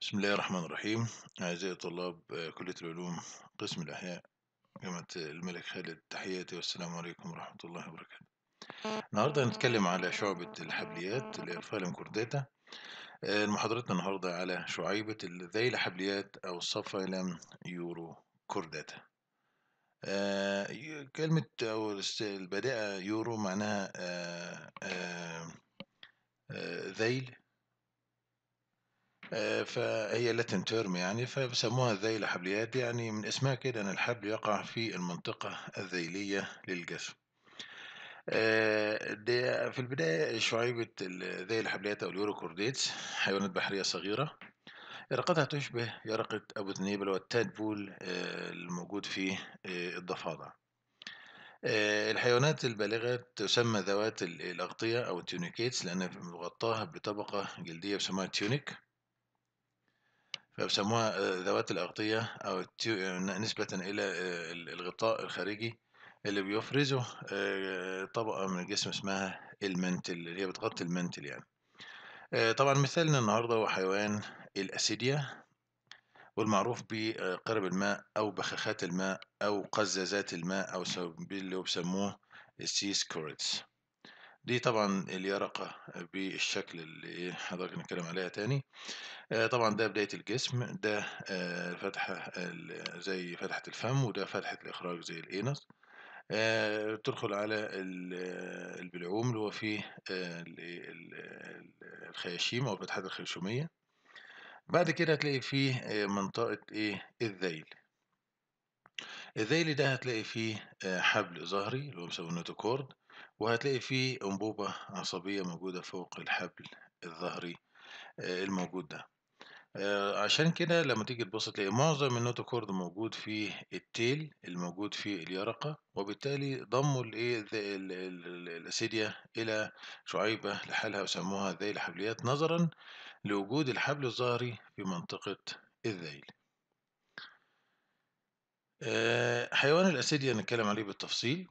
بسم الله الرحمن الرحيم أعزائي طلاب كلية العلوم قسم الأحياء جامعة الملك خالد تحياتي والسلام عليكم ورحمة الله وبركاته النهاردة هنتكلم على شعبة الحبليات اللي هي الفالم كورداتا محاضرتنا النهاردة على شعيبة ذيل حبليات أو الصفايلم يورو كورداتا كلمة أو البداية يورو معناها آه، آه، آه، ذيل آه، فهي لاتن تيرم يعني، فبيسموها الذيل حبليات، يعني من اسمها كده إن الحبل يقع في المنطقة الذيلية للجسم. آآ آه، في البداية شعيبة الذيلة الحبليات أو اليوروكورديتس حيوانات بحرية صغيرة، يرقتها تشبه يرقة أبو تنيبل والتادبول آه، الموجود في الضفادع. الحيوانات البالغة تسمى ذوات الأغطية أو التيونيكيتس لأن مغطاها بطبقة جلدية بيسموها تيونيك فبسموها آه، ذوات الأغطية أو آه، نسبة إلى آه، الغطاء الخارجي اللي بيفرزه طبقة من الجسم اسمها المنتل اللي هي بتغطي المنتل يعني طبعا مثالنا النهاردة هو حيوان الأسيديا والمعروف بقرب الماء أو بخاخات الماء أو قزازات الماء أو اللي بيسموه السيس كوريتس دي طبعا اليرقة بالشكل اللي إيه، حضرتك نتكلم عليها تاني آه، طبعا ده بداية الجسم ده آه، فتحة زي فتحة الفم وده فتحة الإخراج زي الإنس آه، تدخل على البلعوم اللي هو فيه إيه، الخياشيم أو الفتحات الخرشوميه بعد كده هتلاقي فيه منطقة إيه الذيل الذيل ده هتلاقي فيه حبل ظهري اللي هو بيسموه النوتوكورد وهتلاقي فيه أنبوبة عصبية موجودة فوق الحبل الظهري آه، الموجود ده آه، عشان كده لما تيجي تبص تلاقي معظم النوتوكورد موجود في التيل الموجود في اليرقة وبالتالي ضموا الايه الاسيديا الى شعيبة لحالها وسموها ذيل الحبليات نظرا لوجود الحبل الظهري في منطقة الذيل آه، حيوان الاسيديا نتكلم عليه بالتفصيل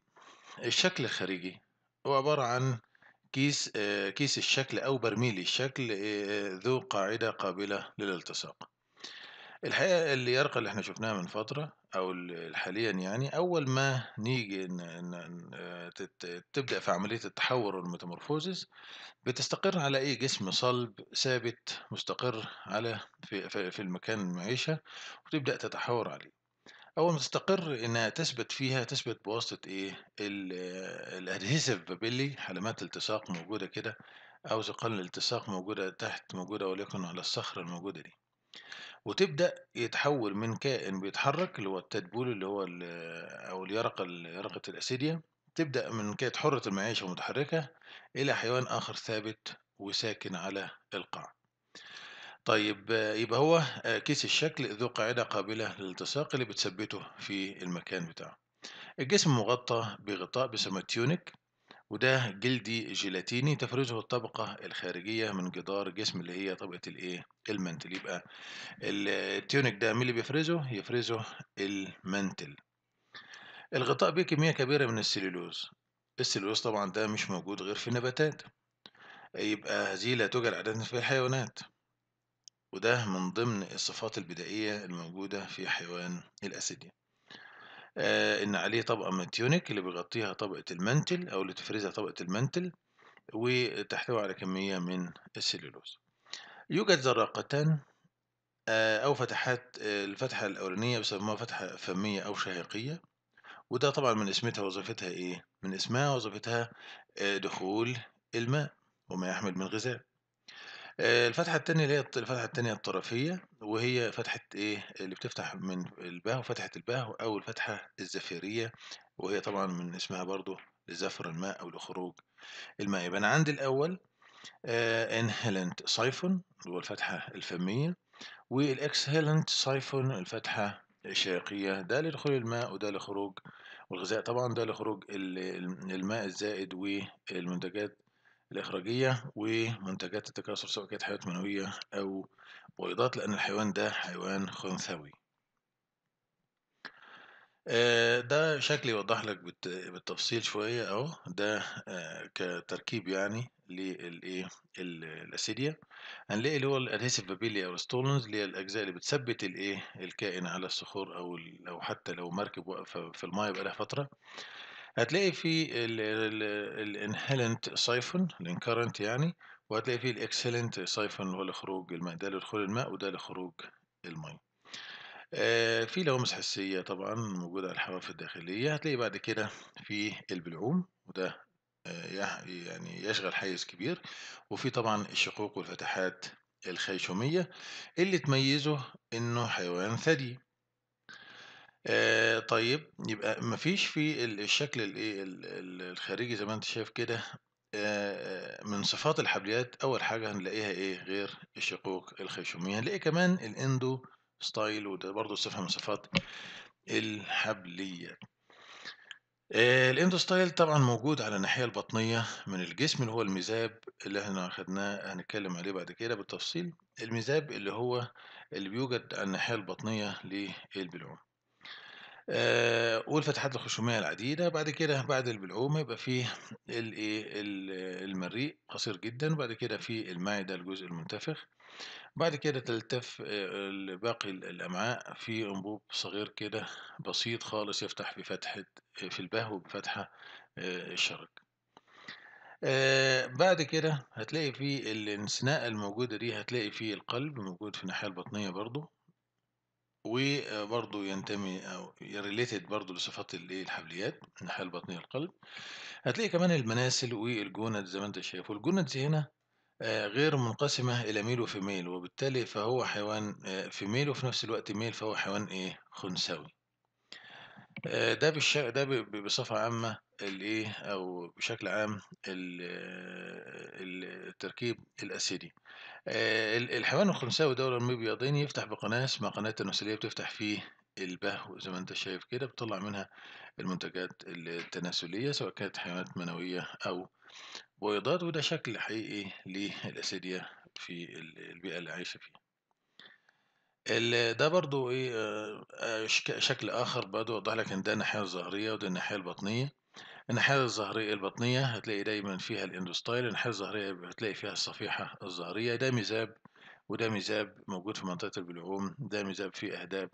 الشكل الخارجي هو عبارة عن كيس آه، كيس الشكل أو برميل الشكل آه، آه، ذو قاعدة قابلة للالتصاق الحقيقة يرقى اللي احنا شفناها من فترة أو حاليا يعني أول ما نيجي ن... تبدأ في عملية التحور والميتامورفوزيس بتستقر على أي جسم صلب ثابت مستقر على في, في المكان المعيشة وتبدأ تتحور عليه أول ما تستقر إنها تثبت فيها تثبت بواسطة إيه؟ الأدهيسيف بابيلي حلمات التصاق موجودة كده أو ذقان الالتصاق موجودة تحت موجودة وليكن على الصخرة الموجودة دي. وتبدأ يتحول من كائن بيتحرك اللي هو التدبول اللي هو آه، أو اليرقة يرقة الأسيديا تبدأ من كائن حرة المعيشة ومتحركة إلى حيوان آخر ثابت وساكن على القاع. طيب يبقى هو آه، كيس الشكل ذو قاعدة قابلة للالتصاق اللي بتثبته في المكان بتاعه الجسم مغطى بغطاء بيسمى تيونيك وده جلدي جيلاتيني تفرزه الطبقة الخارجية من جدار الجسم اللي هي طبقة الايه المنتل يبقى التيونيك ده مين اللي بيفرزه يفرزه المنتل الغطاء بيه كمية كبيرة من السليلوز السليلوز طبعا ده مش موجود غير في النباتات يبقى هذه لا توجد عادة في الحيوانات وده من ضمن الصفات البدائية الموجودة في حيوان الأسيديا آه إن عليه طبقة متيونيك اللي بيغطيها طبقة المنتل أو اللي تفرزها طبقة المنتل وتحتوي على كمية من السيلولوز يوجد زراقتان آه، أو فتحات آه، الفتحة الأولانية بيسموها فتحة فمية أو شهيقية وده طبعا من اسمتها وظيفتها إيه؟ من اسمها وظيفتها آه، دخول الماء وما يحمل من غذاء آه، الفتحة التانية اللي هي الفتحة التانية الطرفية وهي فتحة إيه اللي بتفتح من الباهو فتحة الباهو أو الفتحة الزفيرية وهي طبعا من اسمها برضو لزفر الماء أو لخروج الماء يبقى أنا عندي الأول انهيلنت سايفون اللي هو الفتحة الفمية والإكسهيلنت سايفون الفتحة الشرقية ده لدخول الماء وده لخروج والغذاء طبعا ده لخروج الماء الزائد والمنتجات الإخراجية ومنتجات التكاثر سواء كانت حيوانات منوية أو بويضات لأن الحيوان ده حيوان خنثوي آه، ده شكل يوضح لك بالتفصيل شوية أهو ده آه، كتركيب يعني للإيه الأسيديا هنلاقي اللي هو الأدهيسيف بابيليا أو الستولنز اللي هي الأجزاء اللي بتثبت الإيه الكائن على الصخور أو أو حتى لو مركب واقفة في الماية بقالها فترة هتلاقي في الانهلنت سايفون الانكرنت يعني وهتلاقي فيه الاكسلنت سايفون هو لخروج الماء ده لدخول الماء وده لخروج الماء آه في لوامس حسية طبعا موجودة على الحواف الداخلية هتلاقي بعد كده في البلعوم وده آه يعني يشغل حيز كبير وفي طبعا الشقوق والفتحات الخيشومية اللي تميزه انه حيوان ثدي آه، طيب، يبقى ما فيش في الشكل الإيه، الخارجي زي ما أنت شايف كده آه، من صفات الحبليات أول حاجة هنلاقيها إيه، غير الشقوق الخشوميه هنلاقي كمان الإندو ستايل وده برضه صفة من صفات الحبليات. آه، الإندو ستايل طبعًا موجود على الناحية البطنية من الجسم اللي هو الميزاب اللي إحنا خدناه هنتكلم عليه بعد كده بالتفصيل، الميزاب اللي هو اللي بيوجد على الناحية البطنية للبلعوم. آه، والفتحات الخشومية العديدة، بعد كده بعد البلعومه يبقى فيه المريء قصير جدًا، وبعد كده في المعدة الجزء المنتفخ، بعد كده تلتف آه، باقي الأمعاء في أنبوب صغير كده بسيط خالص يفتح بفتحة آه، في البهو بفتحة الشرج. بعد كده هتلاقي في الانسناقة الموجودة دي هتلاقي في القلب موجود في الناحية البطنية برضه. وبرضه ينتمي أو ريليتد برضه لصفات الإيه الحبليات الناحية البطنية القلب هتلاقي كمان المناسل والجوند زي ما أنت شايف والجوند هنا آه، غير منقسمة إلى ميل وفي ميل وبالتالي فهو حيوان آه، في ميل وفي نفس الوقت ميل فهو حيوان إيه خنسوي آه، ده بالش... ده بصفة عامة الايه او بشكل عام التركيب الاسيدي آه، الحيوان الخنساوي ده ولما بيضين يفتح بقناة اسمها قناة تناسلية بتفتح فيه البهو زي ما انت شايف كده بتطلع منها المنتجات التناسلية سواء كانت حيوانات منوية أو بويضات وده شكل حقيقي للأسيديا في البيئة اللي عايشة فيها. ده برضو ايه آه، آه، شكل آخر برضو اوضح لك ان ده الناحية الظهرية وده الناحية البطنية الناحية الظهرية البطنية هتلاقي دايما فيها الاندوستايل الناحية الظهرية هتلاقي فيها الصفيحة الظهرية ده ميزاب وده ميزاب موجود في منطقة البلعوم ده ميزاب فيه أهداب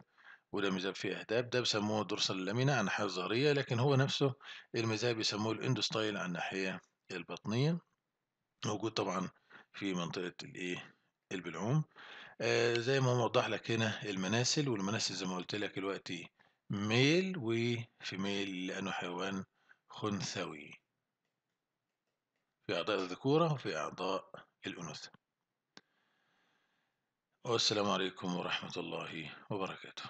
وده ميزاب فيه أهداب ده بيسموه درس اللامينة على الناحية الظهرية لكن هو نفسه الميزاب بيسموه الاندوستايل على الناحية البطنية موجود طبعا في منطقة الإيه البلعوم آه زي ما موضح لك هنا المناسل والمناسل زي ما قلت لك دلوقتي ميل وفيميل لأنه حيوان خنثوي في أعضاء الذكورة وفي أعضاء الأنوثة والسلام عليكم ورحمة الله وبركاته